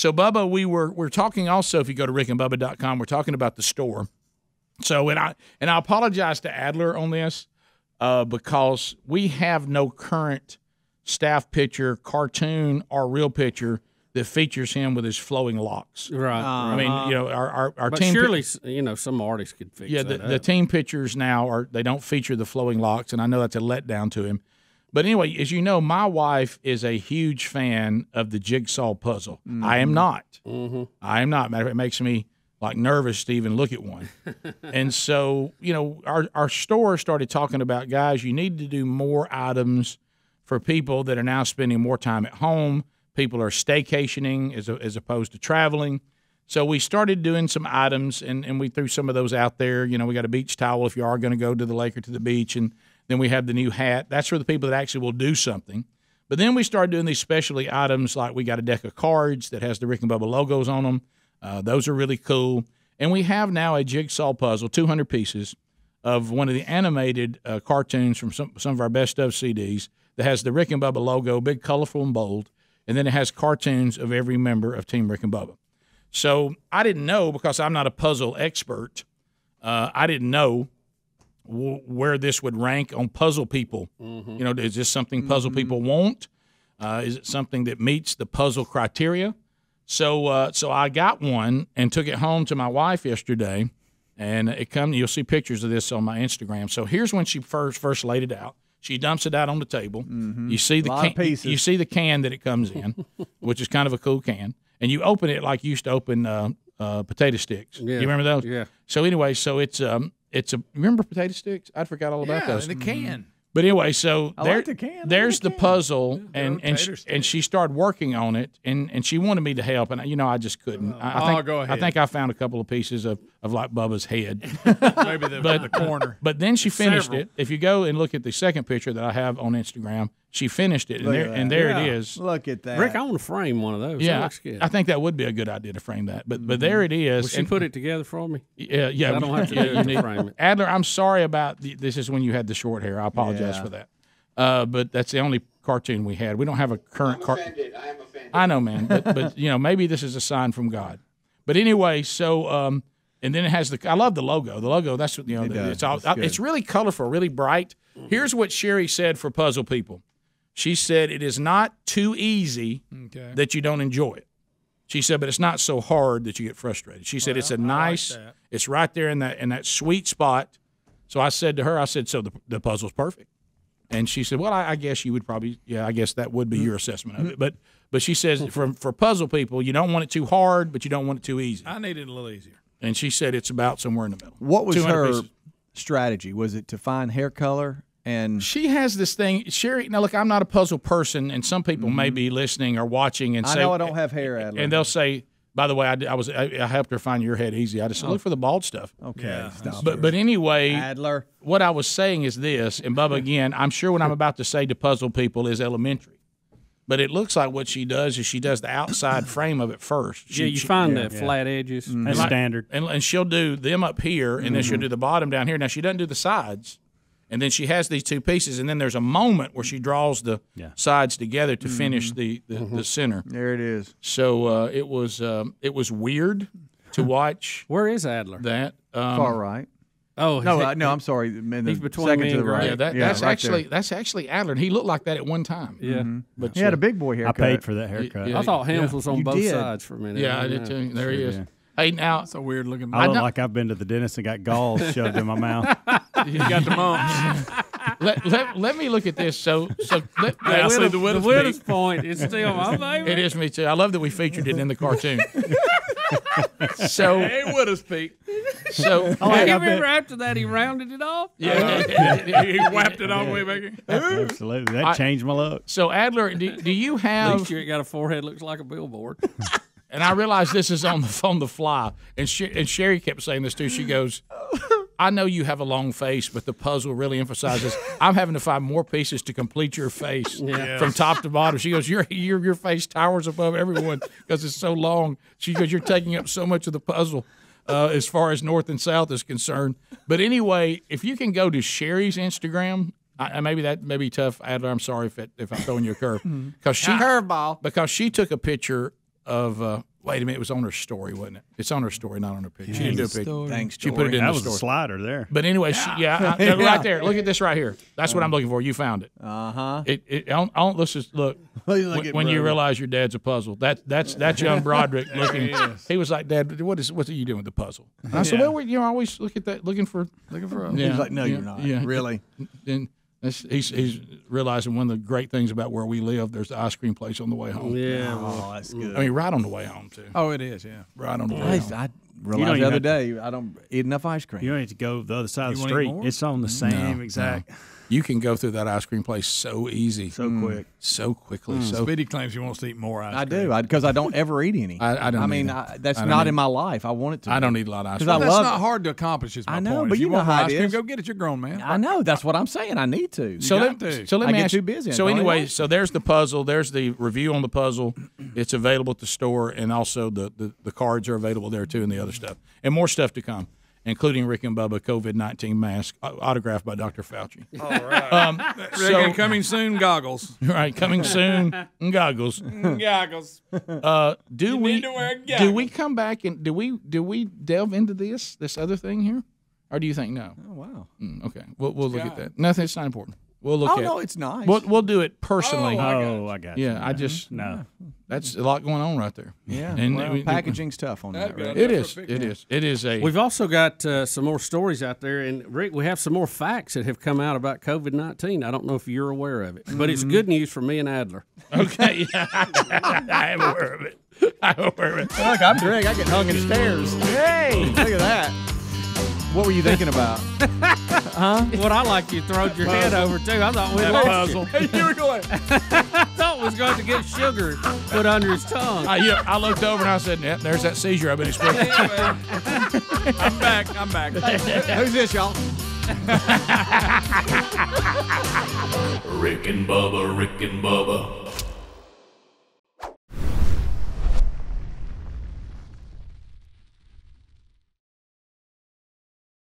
So, Bubba, we were we're talking also. If you go to rickandbubba.com, we're talking about the store. So, and I and I apologize to Adler on this uh, because we have no current staff picture, cartoon or real picture that features him with his flowing locks. Right. Uh, I mean, you know, our our, our but team. Surely, pi- you know, some artists could fix. Yeah, the, the, team pictures now are they don't feature the flowing locks, and I know that's a letdown to him. But anyway, as you know, my wife is a huge fan of the jigsaw puzzle. Mm-hmm. I am mm-hmm. not. Mm-hmm. I am not. Matter of fact, it makes me like nervous to even look at one. and so, you know, our, our store started talking about guys, you need to do more items for people that are now spending more time at home. People are staycationing as, a, as opposed to traveling. So we started doing some items and, and we threw some of those out there. You know, we got a beach towel if you are going to go to the lake or to the beach and – then we have the new hat. That's for the people that actually will do something. But then we started doing these specialty items like we got a deck of cards that has the Rick and Bubba logos on them. Uh, those are really cool. And we have now a jigsaw puzzle, 200 pieces, of one of the animated uh, cartoons from some, some of our best of CDs that has the Rick and Bubba logo, big, colorful, and bold. And then it has cartoons of every member of Team Rick and Bubba. So I didn't know because I'm not a puzzle expert. Uh, I didn't know w- where this would rank on Puzzle People. Mm-hmm. You know, is this something Puzzle mm-hmm. People want? Uh, is it something that meets the puzzle criteria? So, uh, so I got one and took it home to my wife yesterday, and it come. You'll see pictures of this on my Instagram. So here's when she first first laid it out. She dumps it out on the table. Mm-hmm. You see the can, you see the can that it comes in, which is kind of a cool can, and you open it like you used to open uh, uh potato sticks. Yeah. You remember those? Yeah. So anyway, so it's um, it's a remember potato sticks? I would forgot all about yeah, those. The mm-hmm. can. But anyway, so there, the can. there's the, the can. puzzle, yeah, and and she, and she started working on it, and, and she wanted me to help, and you know I just couldn't. Oh, I, I oh, think, go ahead. I think I found a couple of pieces of, of like Bubba's head, maybe the, but, the corner. But then she finished Several. it. If you go and look at the second picture that I have on Instagram, she finished it, and Look there, it is. and there Yeah. Look at that. Rick, I want to frame one of those. Yeah, looks good. I think that would be a good idea to frame that. But but mm-hmm. there it is. Will she And- put it together for me? yeah, yeah. I don't have to do it to frame it. Adler, I'm sorry about the, this. Is when you had the short hair. I apologize Yeah. for that. Uh, but that's the only cartoon we had. We don't have a current cartoon. I am offended. I know, man. But, but you know, maybe this is a sign from God. But anyway, so um, and then it has the. I love the logo. The logo. That's what you know. It does. it's all. It's It's, really colorful, really bright. Here's what Sherry said for puzzle people. She said it is not too easy okay. that you don't enjoy it. She said, but it's not so hard that you get frustrated. She said well, it's a nice, like it's right there in that in that sweet spot. So I said to her, I said, so the, the puzzle's perfect. And she said, well, I, I guess you would probably, yeah, I guess that would be your assessment of it. But but she says for for puzzle people, you don't want it too hard, but you don't want it too easy. I need it a little easier. And she said it's about somewhere in the middle. What was her pieces. strategy? Was it to find hair color and she has this thing sherry now look i'm not a puzzle person and some people mm -hmm. may mm-hmm. be listening or watching and I say i know i don't have hair Adler. and they'll say by the way i, I was I, I, helped her find your head easy i just oh. look for the bald stuff okay yeah, but, but anyway Adler. what i was saying is this and bubba again i'm sure what i'm about to say to puzzle people is elementary but it looks like what she does is she does the outside frame of it first. She, yeah, you she, find yeah, the yeah. flat edges. Mm -hmm. That's like, standard. And, and, she'll do them up here, and mm -hmm. then she'll mm-hmm. do the bottom down here. Now she doesn't do the sides and then she has these two pieces, and then there's a moment where she draws the yeah. sides together to finish mm-hmm. the, the, mm-hmm. the, center. There it is. So uh, it was um, it was weird to watch. where is Adler? That um, far right. Oh no, it, uh, no! I'm sorry. he's between second to the right. Yeah, that, yeah that's right actually there. that's actually Adler. He looked like that at one time. Yeah, mm-hmm. but he had a big boy haircut. I paid for that haircut. Yeah, I thought Helms was on you both did. sides for a minute. Yeah, I, did too. There sure, he is. Hey, now it's a weird looking. I look like I've been to the dentist and got galls shoved in my mouth. You got the mumps. let, let, let me look at this. So so let, the widow's point is still my favorite. it is me too. I love that we featured it in the cartoon. so Hey, widow's Pete. so Oh, I you got remember after that he rounded it off? yeah, He whapped it all the way back Absolutely. That I- changed my look. so Adler, do, do you At have? least you got a forehead looks like a billboard. And I realize this is on the on the fly. And she, and Sherry kept saying this too. She goes, I know you have a long face, but the puzzle really emphasizes I'm having to find more pieces to complete your face yeah. from top to bottom. She goes, your your your face towers above everyone because it's so long. She goes, you're taking up so much of the puzzle. Uh, as far as north and south is concerned, but anyway, if you can go to Sherry's Instagram I, maybe that may be tough, Adler. I'm sorry if it, if I'm throwing you a curve because mm-hmm. she curveball because she took a picture of uh, Wait a minute, it was on her story, wasn't it? It's on her story, not on her picture. she didn't do a picture. Story. Thanks, she put it in that the was story. a slider there. But anyway, yeah, she, yeah, I, yeah, right there. Look at this right here. That's um, what I'm looking for. You found it. Uh huh. It. it don't, let's just look. look when, when you realize your dad's a puzzle, that that's that's young Broderick looking. He, he, was like, Dad, what is what are you doing with the puzzle? And I said, Well, you know, I always look at that, looking for looking for. A, yeah. He's like, No, you're not. Yeah. Really. And He's, he's, realizing one of the great things about where we live. There's the ice cream place on the way home. Yeah, oh, mm. that's good. I mean, right on the way home too. Oh, it is. Yeah, right on the way. home. I realized the other day to, I don't eat enough ice cream. You don't need to go the other side you of the street. It's on the same no, exact. No. You can go through that ice cream place so easy, so mm. quick, so quickly. Mm. So Speedy claims he wants to eat more ice. I cream. do because I, I, don't ever eat any. I, I don't. I mean, I, that's I not eat. in my life. I want it to. I don't eat a lot of ice cream. Well, that's not hard to accomplish. Is my I know, point. but if you, you know how ice cream, Go get it. You're grown man. I know. That's what I'm saying. I need to. so let, so let me get too Busy. So anyway, so there's the puzzle. There's the review on the puzzle. It's available at the store, and also the the cards are available there too in the other other stuff and more stuff to come including Rick and Bubba COVID 19 mask autographed by Dr. Fauci. All right. Um, so, coming soon goggles. Right, coming soon goggles. goggles. Uh, do you we goggles. do we come back and do we do we delve into this this other thing here? Or do you think no? Oh wow. Mm, okay. We'll we'll look God. at that. Nothing it's not important. We'll look. Oh at no, it's nice. We'll, we'll do it personally. Oh, I got, oh, I got yeah, I just no. That's a lot going on right there. Yeah, and well, we, packaging's tough on that. It is. right? It is. It is a. We've also got uh, some more stories out there, and Rick, we have some more facts that have come out about COVID nineteen. I don't know if you're aware of it, but mm-hmm. it's good news for me and Adler. Okay, I am aware of it. I'm aware of it. Look, I'm Greg. I get hung in stairs. Hey, look at that. What were you thinking about? Huh? What I like you throwed your head over too. I thought we that lost puzzle. You. here we go! I thought we was going to get sugar put under his tongue. I, I looked over and I said, Yeah, there's that seizure I've been expecting." Yeah, I'm back. I'm back. Who's this, y'all? Rick and Bubba. Rick and Bubba.